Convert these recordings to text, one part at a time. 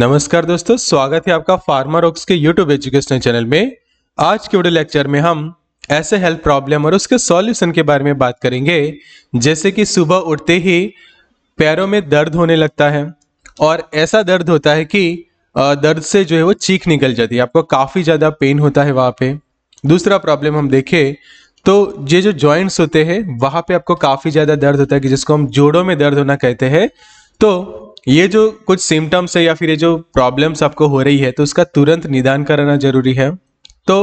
नमस्कार दोस्तों स्वागत है आपका फार्मर ऑक्स के यूट्यूब एजुकेशनल चैनल में आज के वीडियो लेक्चर में हम ऐसे हेल्थ प्रॉब्लम और उसके सॉल्यूशन के बारे में बात करेंगे जैसे कि सुबह उठते ही पैरों में दर्द होने लगता है और ऐसा दर्द होता है कि दर्द से जो है वो चीख निकल जाती है आपको काफ़ी ज़्यादा पेन होता है वहाँ पे दूसरा प्रॉब्लम हम देखें तो ये जो जॉइंट्स होते हैं वहाँ पे आपको काफ़ी ज़्यादा दर्द होता है कि जिसको हम जोड़ों में दर्द होना कहते हैं तो ये जो कुछ सिम्टम्स है या फिर ये जो प्रॉब्लम्स आपको हो रही है तो उसका तुरंत निदान कराना जरूरी है तो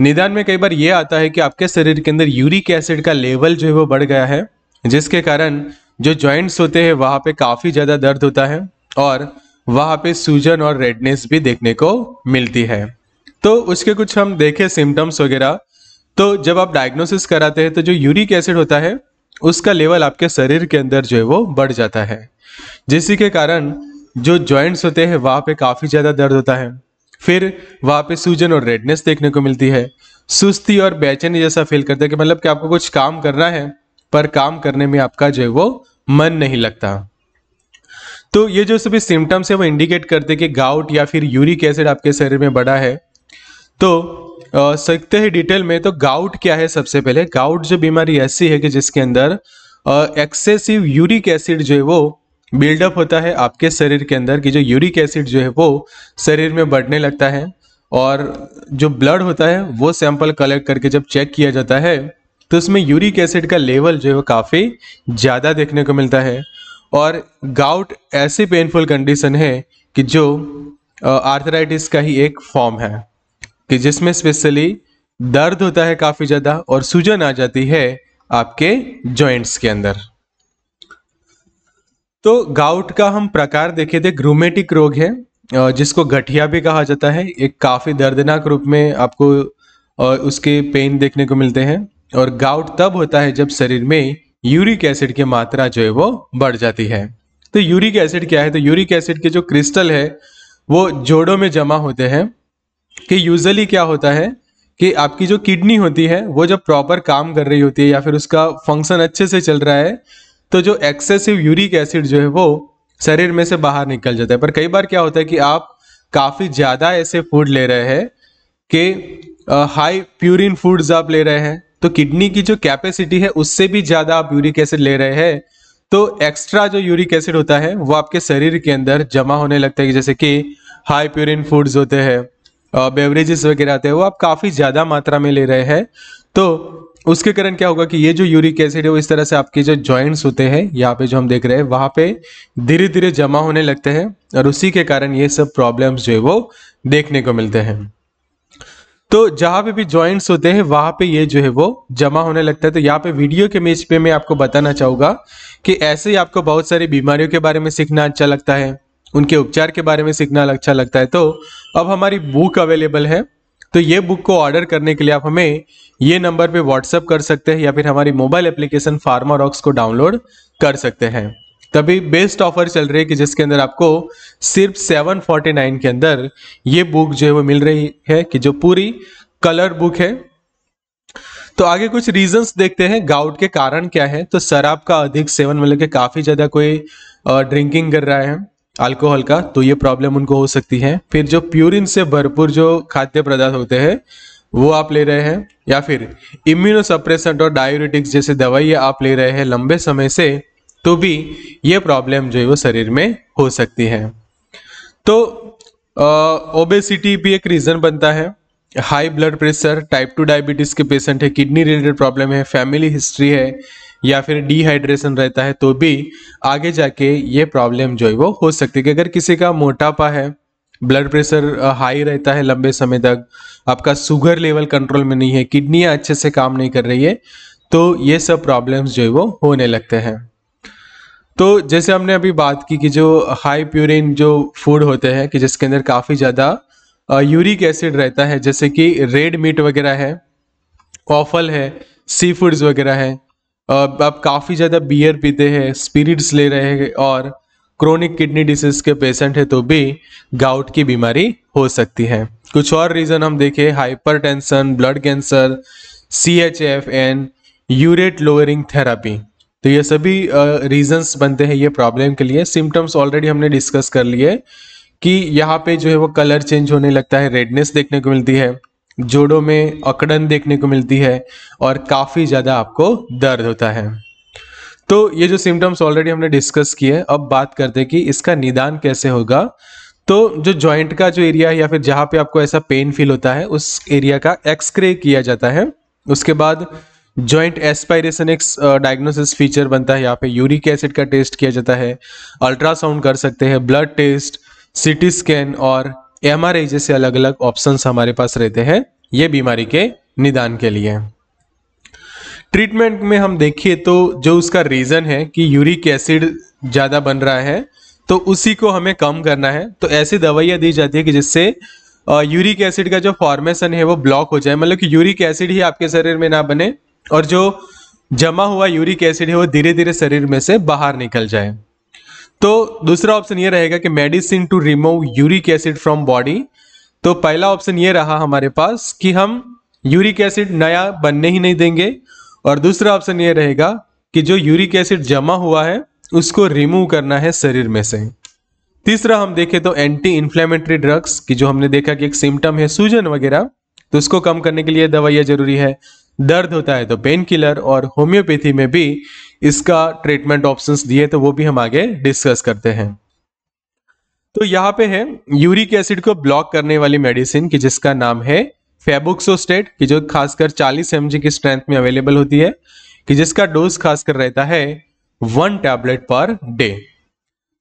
निदान में कई बार ये आता है कि आपके शरीर के अंदर यूरिक एसिड का लेवल जो है वो बढ़ गया है जिसके कारण जो जॉइंट्स होते हैं वहाँ पे काफ़ी ज़्यादा दर्द होता है और वहाँ पे सूजन और रेडनेस भी देखने को मिलती है तो उसके कुछ हम देखें सिम्टम्स वगैरह तो जब आप डायग्नोसिस कराते हैं तो जो यूरिक एसिड होता है उसका लेवल आपके शरीर के अंदर जो है वो बढ़ जाता है जिसी के कारण जो जॉइंट्स होते हैं वहाँ पे काफ़ी ज़्यादा दर्द होता है फिर वहाँ पे सूजन और रेडनेस देखने को मिलती है सुस्ती और बेचैनी जैसा फील करते हैं कि मतलब कि आपको कुछ काम करना है पर काम करने में आपका जो है वो मन नहीं लगता तो ये जो सभी सिम्टम्स है वो इंडिकेट करते हैं कि गाउट या फिर यूरिक एसिड आपके शरीर में बढ़ा है तो सकते हैं डिटेल में तो गाउट क्या है सबसे पहले गाउट जो बीमारी ऐसी है कि जिसके अंदर एक्सेसिव यूरिक एसिड जो है वो बिल्डअप होता है आपके शरीर के अंदर कि जो यूरिक एसिड जो है वो शरीर में बढ़ने लगता है और जो ब्लड होता है वो सैंपल कलेक्ट करके जब चेक किया जाता है तो उसमें यूरिक एसिड का लेवल जो है वो काफ़ी ज़्यादा देखने को मिलता है और गाउट ऐसी पेनफुल कंडीशन है कि जो आर्थराइटिस का ही एक फॉर्म है कि जिसमें स्पेशली दर्द होता है काफ़ी ज़्यादा और सूजन आ जाती है आपके जॉइंट्स के अंदर तो गाउट का हम प्रकार देखे थे ग्रूमेटिक रोग है जिसको गठिया भी कहा जाता है एक काफ़ी दर्दनाक रूप में आपको उसके पेन देखने को मिलते हैं और गाउट तब होता है जब शरीर में यूरिक एसिड की मात्रा जो है वो बढ़ जाती है तो यूरिक एसिड क्या है तो यूरिक एसिड के जो क्रिस्टल है वो जोड़ों में जमा होते हैं कि यूजली क्या होता है कि आपकी जो किडनी होती है वो जब प्रॉपर काम कर रही होती है या फिर उसका फंक्शन अच्छे से चल रहा है तो जो एक्सेसिव यूरिक एसिड जो है वो शरीर में से बाहर निकल जाता है पर कई बार क्या होता है कि आप काफ़ी ज़्यादा ऐसे फूड ले रहे हैं कि हाई प्यूरिन फूड्स आप ले रहे हैं तो किडनी की जो कैपेसिटी है उससे भी ज़्यादा आप यूरिक एसिड ले रहे हैं तो एक्स्ट्रा जो यूरिक एसिड होता है वो आपके शरीर के अंदर जमा होने लगता है जैसे कि हाई प्यूरिन फूड्स होते हैं बेवरेजेस वगैरह आते हैं वो आप काफ़ी ज़्यादा मात्रा में ले रहे हैं तो उसके कारण क्या होगा कि ये जो यूरिक एसिड है वो इस तरह से आपके जो जॉइंट्स होते हैं यहाँ पे जो हम देख रहे हैं वहां पे धीरे धीरे जमा होने लगते हैं और उसी के कारण ये सब प्रॉब्लम्स जो है वो देखने को मिलते हैं तो जहां पे भी जॉइंट्स होते हैं वहां पे ये जो है वो जमा होने लगता है तो यहाँ पे वीडियो के मेज पे मैं आपको बताना चाहूंगा कि ऐसे ही आपको बहुत सारी बीमारियों के बारे में सीखना अच्छा लगता है उनके उपचार के बारे में सीखना अच्छा लगता है तो अब हमारी बुक अवेलेबल है तो ये बुक को ऑर्डर करने के लिए आप हमें ये नंबर पे व्हाट्सअप कर सकते हैं या फिर हमारी मोबाइल एप्लीकेशन फार्मा रॉक्स को डाउनलोड कर सकते हैं तभी बेस्ट ऑफर चल रही है कि जिसके अंदर आपको सिर्फ 749 के अंदर ये बुक जो है वो मिल रही है कि जो पूरी कलर बुक है तो आगे कुछ रीजंस देखते हैं गाउट के कारण क्या है तो शराब का अधिक सेवन मतलब कि काफ़ी ज़्यादा कोई ड्रिंकिंग कर रहा है अल्कोहल का तो ये प्रॉब्लम उनको हो सकती है फिर जो प्यूरिन से भरपूर जो खाद्य पदार्थ होते हैं वो आप ले रहे हैं या फिर सप्रेसेंट और डायोरेटिक्स जैसे दवाइयाँ आप ले रहे हैं लंबे समय से तो भी ये प्रॉब्लम जो है वो शरीर में हो सकती है तो ओबेसिटी भी एक रीज़न बनता है high blood pressure type two diabetes के पेशेंट है किडनी रिलेटेड प्रॉब्लम है फैमिली हिस्ट्री है या फिर डिहाइड्रेशन रहता है तो भी आगे जाके ये प्रॉब्लम जो है वो हो सकती है कि अगर किसी का मोटापा है ब्लड प्रेशर हाई रहता है लंबे समय तक आपका शुगर लेवल कंट्रोल में नहीं है किडनियाँ अच्छे से काम नहीं कर रही है तो ये सब प्रॉब्लम्स जो है वो होने लगते हैं तो जैसे हमने अभी बात की कि जो हाई प्यूरिन जो फूड होते हैं कि जिसके अंदर काफ़ी ज़्यादा यूरिक एसिड रहता है जैसे कि रेड मीट वगैरह है ऑफल है सी फूड्स वगैरह है आप काफ़ी ज़्यादा बियर पीते हैं स्पिरिट्स ले रहे हैं और क्रोनिक किडनी डिसीज के पेशेंट है तो भी गाउट की बीमारी हो सकती है कुछ और रीज़न हम देखें hyper blood cancer C H F N urate lowering therapy तो ये सभी रीजंस बनते हैं ये प्रॉब्लम के लिए सिम्टम्स ऑलरेडी हमने डिस्कस कर लिए कि यहाँ पे जो है वो कलर चेंज होने लगता है रेडनेस देखने को मिलती है जोड़ों में अकड़न देखने को मिलती है और काफ़ी ज़्यादा आपको दर्द होता है तो ये जो सिम्टम्स ऑलरेडी हमने डिस्कस किए अब बात करते हैं कि इसका निदान कैसे होगा तो जो जॉइंट का जो एरिया है या फिर जहाँ पे आपको ऐसा पेन फील होता है उस एरिया का एक्सरे किया जाता है उसके बाद जॉइंट एस्पायरेशन एक डायग्नोसिस फीचर बनता है यहाँ पे यूरिक एसिड का टेस्ट किया जाता है अल्ट्रासाउंड कर सकते हैं ब्लड टेस्ट सिटी स्कैन और एम आर आई जैसे अलग अलग ऑप्शन हमारे पास रहते हैं ये बीमारी के निदान के लिए ट्रीटमेंट में हम देखिए तो जो उसका रीज़न है कि यूरिक एसिड ज़्यादा बन रहा है तो उसी को हमें कम करना है तो ऐसी दवाइयाँ दी जाती है कि जिससे यूरिक एसिड का जो फॉर्मेशन है वो ब्लॉक हो जाए मतलब कि यूरिक एसिड ही आपके शरीर में ना बने और जो जमा हुआ यूरिक एसिड है वो धीरे धीरे शरीर में से बाहर निकल जाए तो दूसरा ऑप्शन ये रहेगा कि medicine to remove uric acid from body तो पहला ऑप्शन ये रहा हमारे पास कि हम यूरिक एसिड नया बनने ही नहीं देंगे और दूसरा ऑप्शन ये रहेगा कि जो यूरिक एसिड जमा हुआ है उसको रिमूव करना है शरीर में से तीसरा हम देखें तो एंटी इन्फ्लेमेटरी ड्रग्स की जो हमने देखा कि एक सिम्टम है सूजन वगैरह तो उसको कम करने के लिए दवाइयाँ जरूरी है दर्द होता है तो पेन किलर और होम्योपैथी में भी इसका ट्रीटमेंट ऑप्शन दिए तो वो भी हम आगे डिस्कस करते हैं तो यहाँ पे है यूरिक एसिड को ब्लॉक करने वाली मेडिसिन की जिसका नाम है फेबुक्सोस्टेट की जो खासकर 40 एम की स्ट्रेंथ में अवेलेबल होती है कि जिसका डोज खासकर रहता है वन टैबलेट पर डे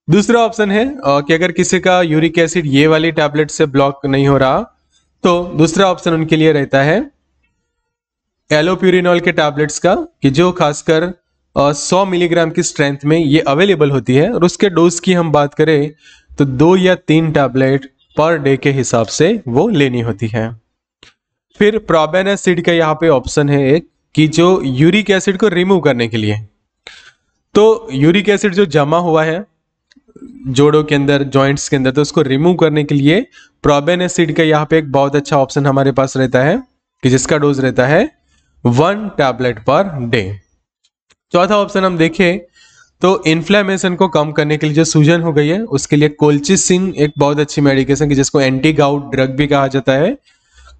दूसरा ऑप्शन है कि अगर किसी का यूरिक एसिड ये वाली टैबलेट से ब्लॉक नहीं हो रहा तो दूसरा ऑप्शन उनके लिए रहता है एलोप्यूरिनॉल के टैबलेट्स का कि जो खासकर सौ मिलीग्राम की स्ट्रेंथ में ये अवेलेबल होती है और उसके डोज की हम बात करें तो दो या तीन टैबलेट पर डे के हिसाब से वो लेनी होती है फिर प्रोबेन एसिड का यहाँ पे ऑप्शन है एक कि जो यूरिक एसिड को रिमूव करने के लिए तो यूरिक एसिड जो जमा हुआ है जोड़ों के अंदर जॉइंट्स के अंदर तो उसको रिमूव करने के लिए प्रोबेन एसिड का यहाँ पे एक बहुत अच्छा ऑप्शन हमारे पास रहता है कि जिसका डोज रहता है वन टैबलेट पर डे चौथा ऑप्शन हम देखें तो इन्फ्लेमेशन को कम करने के लिए जो सूजन हो गई है उसके लिए कोल्चिसिन एक बहुत अच्छी मेडिकेशन की जिसको एंटी गाउट ड्रग भी कहा जाता है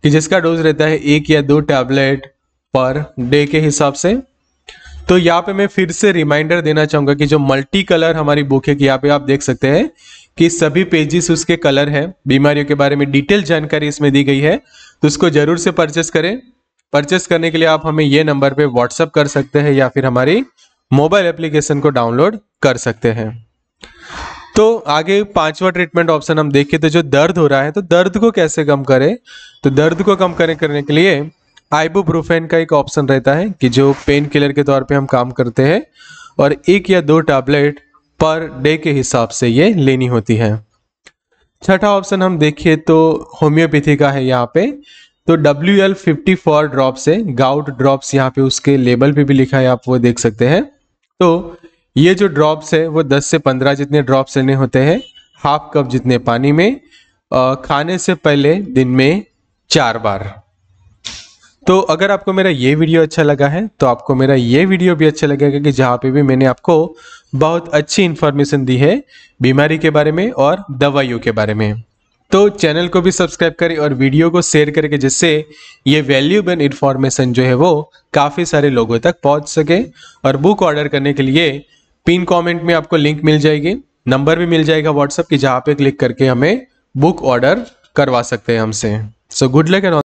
कि जिसका डोज रहता है एक या दो टैबलेट पर डे के हिसाब से तो यहाँ पे मैं फिर से रिमाइंडर देना चाहूंगा कि जो मल्टी कलर हमारी बुक है कि यहाँ पे आप देख सकते हैं कि सभी पेजेस उसके कलर हैं बीमारियों के बारे में डिटेल जानकारी इसमें दी गई है तो उसको जरूर से परचेस करें परचेस करने के लिए आप हमें ये नंबर पे व्हाट्सअप कर सकते हैं या फिर हमारी मोबाइल एप्लीकेशन को डाउनलोड कर सकते हैं तो आगे पांचवा ट्रीटमेंट ऑप्शन हम देखिए तो जो दर्द हो रहा है तो दर्द को कैसे कम करें तो दर्द को कम करें करने के लिए आइबूब्रोफेन का एक ऑप्शन रहता है कि जो पेन किलर के तौर पे हम काम करते हैं और एक या दो टैबलेट पर डे के हिसाब से ये लेनी होती है छठा ऑप्शन हम देखिए तो होम्योपैथी का है यहाँ पे तो W L fifty four drops है गाउट ड्रॉप्स यहाँ पे उसके लेबल पे भी लिखा है आप वो देख सकते हैं तो ये जो ड्रॉप्स है वो 10 से 15 जितने ड्रॉप्स लेने होते हैं हाफ कप जितने पानी में खाने से पहले दिन में चार बार तो अगर आपको मेरा ये वीडियो अच्छा लगा है तो आपको मेरा ये वीडियो भी अच्छा लगेगा कि जहाँ पे भी मैंने आपको बहुत अच्छी इन्फॉर्मेशन दी है बीमारी के बारे में और दवाइयों के बारे में तो चैनल को भी सब्सक्राइब करें और वीडियो को शेयर करके जिससे ये वैल्यूबल इन्फॉर्मेशन जो है वो काफ़ी सारे लोगों तक पहुंच सके और बुक ऑर्डर करने के लिए पिन कमेंट में आपको लिंक मिल जाएगी नंबर भी मिल जाएगा व्हाट्सअप की जहाँ पे क्लिक करके हमें बुक ऑर्डर करवा सकते हैं हमसे सो गुड लक एंड